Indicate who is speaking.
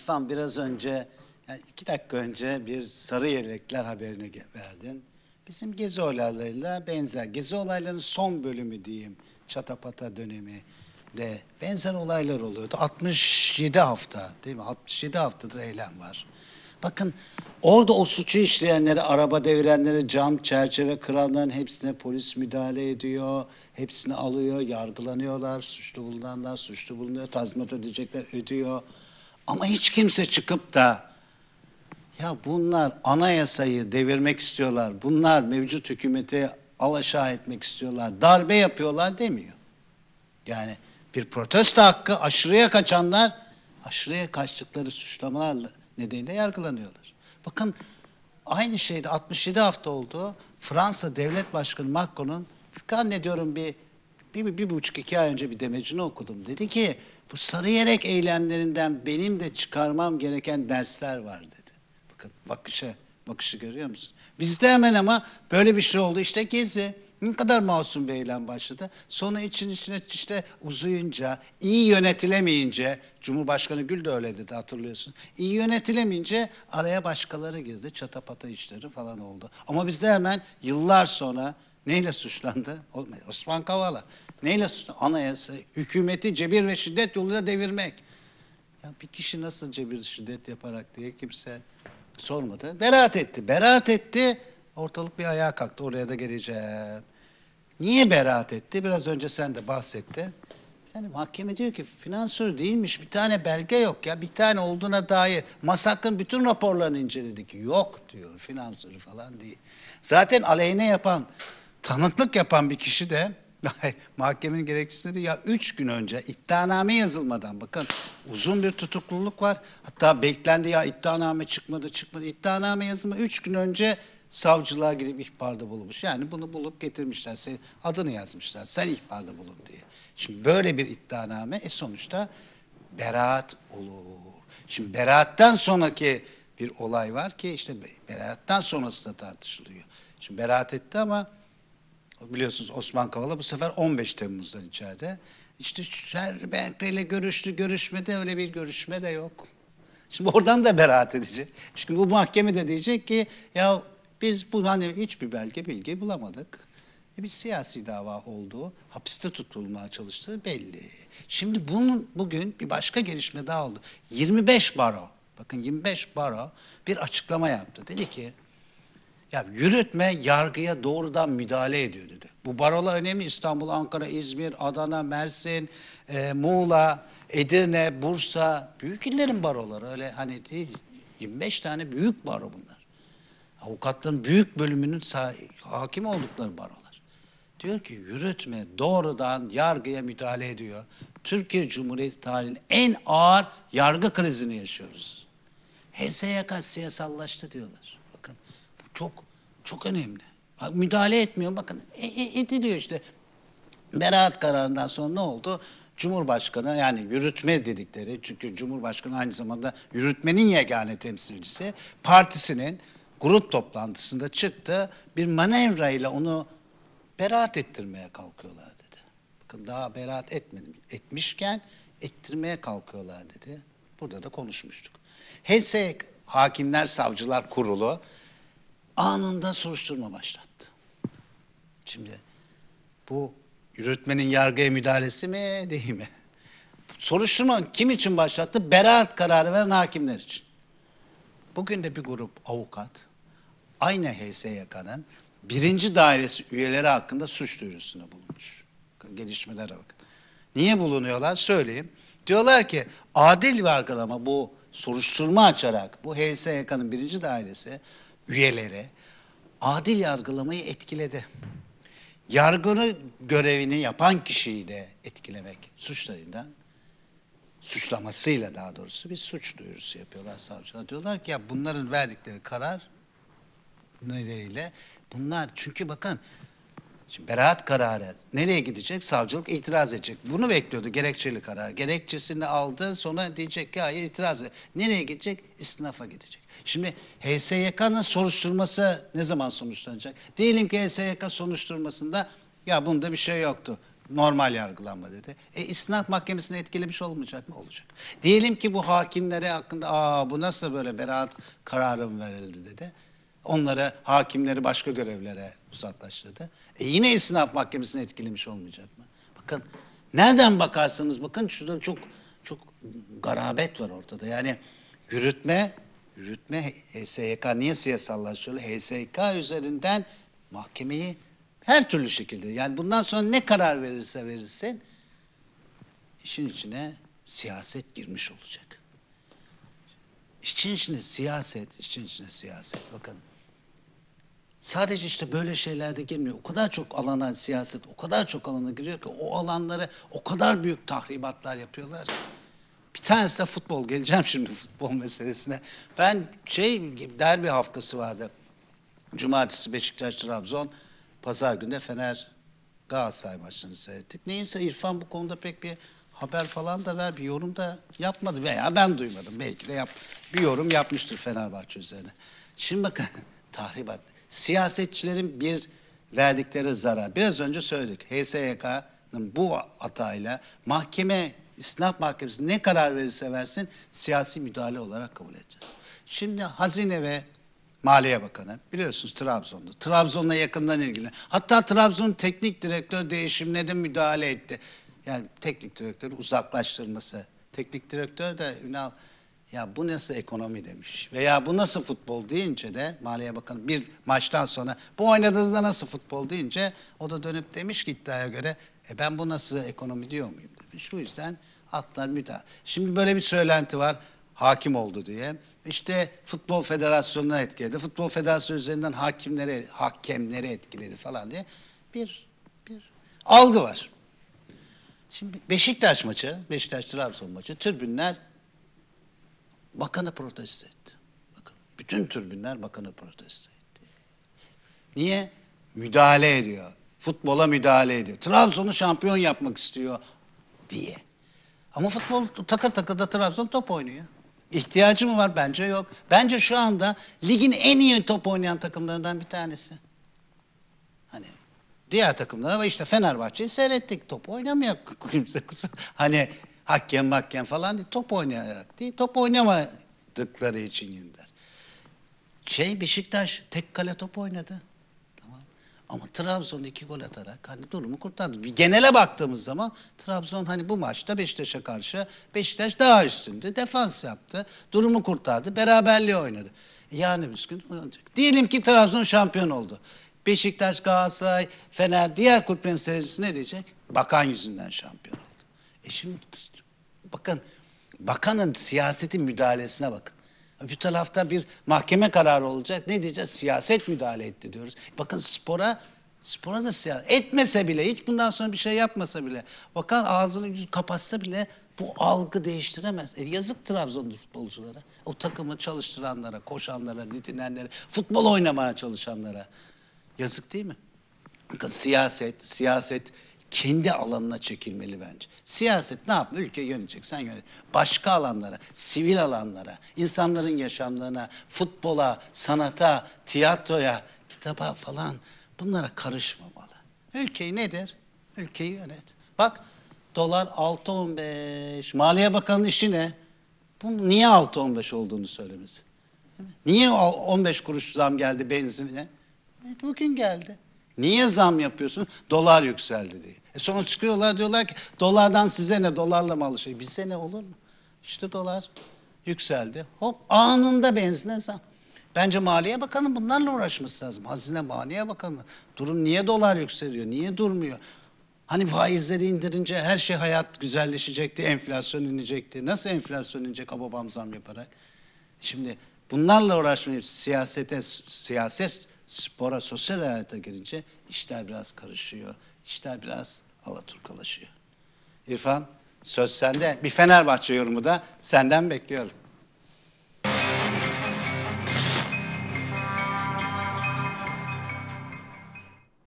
Speaker 1: İrfan biraz önce, yani iki dakika önce bir sarı yelekler haberini verdin. Bizim gezi olaylarıyla benzer. Gezi olaylarının son bölümü diyeyim, çatapata dönemi de benzer olaylar oluyordu. 67 hafta değil mi? 67 haftadır eylem var. Bakın orada o suçu işleyenleri, araba devirenleri, cam, çerçeve kıranların hepsine polis müdahale ediyor. Hepsini alıyor, yargılanıyorlar, suçlu bulunanlar suçlu bulunuyor, tazminat ödeyecekler ödüyor. Ama hiç kimse çıkıp da ya bunlar anayasayı devirmek istiyorlar, bunlar mevcut hükümeti alaşağı etmek istiyorlar, darbe yapıyorlar demiyor. Yani bir protesto hakkı aşırıya kaçanlar aşırıya kaçtıkları suçlamalar nedeniyle yargılanıyorlar. Bakın aynı şeyde 67 hafta oldu. Fransa Devlet Başkanı Macron'un zannediyorum bir, bir, bir, bir buçuk iki ay önce bir demecini okudum. Dedi ki bu Sarıyerek eylemlerinden benim de çıkarmam gereken dersler var dedi. Bakın bakışa, bakışı görüyor musun? Bizde hemen ama böyle bir şey oldu işte Gezi. Ne kadar masum bir eylem başladı. Sonra için içine işte uzayınca, iyi yönetilemeyince, Cumhurbaşkanı Gül de öyle dedi hatırlıyorsun. İyi yönetilemeyince araya başkaları girdi, çatapata işleri falan oldu. Ama bizde hemen yıllar sonra neyle suçlandı? Osman Kavala. Neyle anayasa? Hükümeti cebir ve şiddet yoluyla devirmek. Ya bir kişi nasıl cebir şiddet yaparak diye kimse sormadı. Beraat etti. Beraat etti. Ortalık bir ayağa kalktı. Oraya da geleceğim. Niye beraat etti? Biraz önce sen de bahsettin. Yani mahkeme diyor ki finansör değilmiş. Bir tane belge yok ya. Bir tane olduğuna dair. Masak'ın bütün raporlarını inceledik. Yok diyor. Finansörü falan değil. Zaten aleyhine yapan, tanıklık yapan bir kişi de Mahkemenin gerekçesidir ya üç gün önce iddianame yazılmadan bakın uzun bir tutukluluk var. Hatta beklendi ya iddianame çıkmadı çıkmadı. İddianame yazımı üç gün önce savcılığa gidip ihbarda bulunmuş. Yani bunu bulup getirmişler. Senin adını yazmışlar. Sen ihbarda bulun diye. Şimdi böyle bir iddianame e sonuçta beraat olur. Şimdi beraattan sonraki bir olay var ki işte beraattan sonrası da tartışılıyor. Şimdi beraat etti ama biliyorsunuz Osman Kavala bu sefer 15 Temmuz'dan içeride. İşte her Berkeley'le görüştü, görüşmedi öyle bir görüşme de yok. Şimdi oradan da beraat edecek. Çünkü bu mahkeme de diyecek ki ya biz bu hani hiçbir belge bilgi bulamadık. E, bir siyasi dava olduğu, hapiste tutulmaya çalıştığı belli. Şimdi bunun bugün bir başka gelişme daha oldu. 25 baro, bakın 25 baro bir açıklama yaptı. Dedi ki ya yürütme yargıya doğrudan müdahale ediyor dedi. Bu barola önemli İstanbul, Ankara, İzmir, Adana, Mersin, e, Muğla, Edirne, Bursa büyük illerin baroları öyle hani değil. 25 tane büyük baro bunlar. Avukatların büyük bölümünün hakim oldukları barolar. Diyor ki yürütme doğrudan yargıya müdahale ediyor. Türkiye Cumhuriyeti tarihinin en ağır yargı krizini yaşıyoruz. HSYK siyasallaştı diyorlar çok çok önemli. Müdahale etmiyor bakın e, e, ediliyor işte. Beraat kararından sonra ne oldu? Cumhurbaşkanı yani yürütme dedikleri çünkü Cumhurbaşkanı aynı zamanda yürütmenin yegane temsilcisi partisinin grup toplantısında çıktı bir manevra ile onu beraat ettirmeye kalkıyorlar dedi. Bakın daha beraat etmedim. Etmişken ettirmeye kalkıyorlar dedi. Burada da konuşmuştuk. HSK Hakimler Savcılar Kurulu anında soruşturma başlattı. Şimdi bu yürütmenin yargıya müdahalesi mi değil mi? Soruşturma kim için başlattı? Beraat kararı veren hakimler için. Bugün de bir grup avukat aynı HSYK'nın birinci dairesi üyeleri hakkında suç duyurusunda bulunmuş. Gelişmelere bak. Niye bulunuyorlar? Söyleyeyim. Diyorlar ki adil bir yargılama bu soruşturma açarak bu HSYK'nın birinci dairesi üyelere adil yargılamayı etkiledi. Yargını görevini yapan kişiyi de etkilemek suçlarından suçlamasıyla daha doğrusu bir suç duyurusu yapıyorlar savcılar. Diyorlar ki ya bunların verdikleri karar nedeniyle bunlar çünkü bakın Şimdi beraat kararı nereye gidecek? Savcılık itiraz edecek. Bunu bekliyordu gerekçeli karar. Gerekçesini aldı sonra diyecek ki hayır itiraz edecek. Nereye gidecek? İstinafa gidecek. Şimdi HSYK'nın soruşturması ne zaman sonuçlanacak? Diyelim ki HSYK soruşturmasında ya bunda bir şey yoktu. Normal yargılanma dedi. E istinaf mahkemesine etkilemiş şey olmayacak mı? Olacak. Diyelim ki bu hakimlere hakkında aa bu nasıl böyle beraat kararım verildi dedi. Onlara hakimleri başka görevlere uzaklaştırdı. E yine istinaf mahkemesini etkilemiş olmayacak mı? Bakın nereden bakarsanız bakın şurada çok çok garabet var ortada. Yani yürütme yürütme HSYK niye siyasallaştırılıyor? HSYK üzerinden mahkemeyi her türlü şekilde yani bundan sonra ne karar verirse verirsin işin içine siyaset girmiş olacak. İşin içine siyaset, işin içine siyaset. Bakın Sadece işte böyle şeylerde girmiyor. O kadar çok alana siyaset, o kadar çok alana giriyor ki o alanlara o kadar büyük tahribatlar yapıyorlar. Bir tanesi de futbol. Geleceğim şimdi futbol meselesine. Ben şey derbi haftası vardı. Cumartesi Beşiktaş Trabzon, pazar günü de Fener Galatasaray maçlarını seyrettik. Neyse İrfan bu konuda pek bir haber falan da ver bir yorum da yapmadı veya ben duymadım. Belki de yap bir yorum yapmıştır Fenerbahçe üzerine. Şimdi bakın tahribat siyasetçilerin bir verdikleri zarar. Biraz önce söyledik HSYK'nın bu atayla mahkeme, istinaf mahkemesi ne karar verirse versin siyasi müdahale olarak kabul edeceğiz. Şimdi Hazine ve Maliye Bakanı biliyorsunuz Trabzon'da. Trabzon'la yakından ilgili. Hatta Trabzon'un teknik direktör değişimine de müdahale etti. Yani teknik direktörü uzaklaştırması. Teknik direktör de Ünal ya bu nasıl ekonomi demiş veya bu nasıl futbol deyince de Maliye Bakanı bir maçtan sonra bu oynadığınızda nasıl futbol deyince o da dönüp demiş ki iddiaya göre e ben bu nasıl ekonomi diyor muyum demiş. Bu yüzden atlar müdahale. Şimdi böyle bir söylenti var hakim oldu diye. İşte Futbol Federasyonu'na etkiledi. Futbol Federasyonu üzerinden hakimlere, hakemlere etkiledi falan diye bir bir algı var. Şimdi Beşiktaş maçı, Beşiktaş Trabzon maçı türbünler Bakanı protesto etti. Bakın bütün türbinler bakanı protesto etti. Niye? Müdahale ediyor. Futbola müdahale ediyor. Trabzon'u şampiyon yapmak istiyor diye. Ama futbol takır takır da Trabzon top oynuyor. İhtiyacı mı var? Bence yok. Bence şu anda ligin en iyi top oynayan takımlarından bir tanesi. Hani diğer takımlara ama işte Fenerbahçe'yi seyrettik. Top oynamıyor kimse. hani Hakken, makken falan değil, top oynayarak değil, top oynamadıkları için yendiler. Şey Beşiktaş tek kale top oynadı. Tamam. Ama Trabzon iki gol atarak hani durumu kurtardı. Bir genele baktığımız zaman Trabzon hani bu maçta Beşiktaş'a karşı Beşiktaş daha üstündü. Defans yaptı. Durumu kurtardı. Beraberliği oynadı. Yani bir Diyelim ki Trabzon şampiyon oldu. Beşiktaş, Galatasaray, Fener diğer kulüplerin seyircisi ne diyecek? Bakan yüzünden şampiyon. E şimdi bakın, bakanın siyasetin müdahalesine bakın. Bir tarafta bir mahkeme kararı olacak. Ne diyeceğiz? Siyaset müdahale etti diyoruz. Bakın spora spora da siyaset etmese bile hiç bundan sonra bir şey yapmasa bile bakan ağzını yüz kapatsa bile bu algı değiştiremez. E yazık Trabzon futbolculara. O takımı çalıştıranlara, koşanlara, ditinenlere, futbol oynamaya çalışanlara. Yazık değil mi? Bakın siyaset, siyaset kendi alanına çekilmeli bence. Siyaset ne yapma? yönetecek sen yönet. Başka alanlara, sivil alanlara, insanların yaşamlarına, futbola, sanata, tiyatroya, kitaba falan bunlara karışmamalı. Ülkeyi nedir? Ülkeyi yönet. Bak dolar 6.15. Maliye Bakanı'nın işi ne? Bu niye 6.15 olduğunu söylemesi. Niye 15 kuruş zam geldi benzinine e, Bugün geldi. Niye zam yapıyorsun? Dolar yükseldi diye. E sonra çıkıyorlar diyorlar ki dolardan size ne dolarla mı alışıyor? Bize ne olur mu? İşte dolar yükseldi. Hop anında benzine zam. Bence Maliye Bakanı bunlarla uğraşması lazım. Hazine Maliye Bakanı. Durum niye dolar yükseliyor? Niye durmuyor? Hani faizleri indirince her şey hayat güzelleşecekti, enflasyon inecekti. Nasıl enflasyon inecek babam zam yaparak? Şimdi bunlarla uğraşmayıp siyasete siyaset spora, sosyal hayata girince işler biraz karışıyor. İşler biraz alaturkalaşıyor. İrfan söz sende. Bir Fenerbahçe yorumu da senden bekliyorum.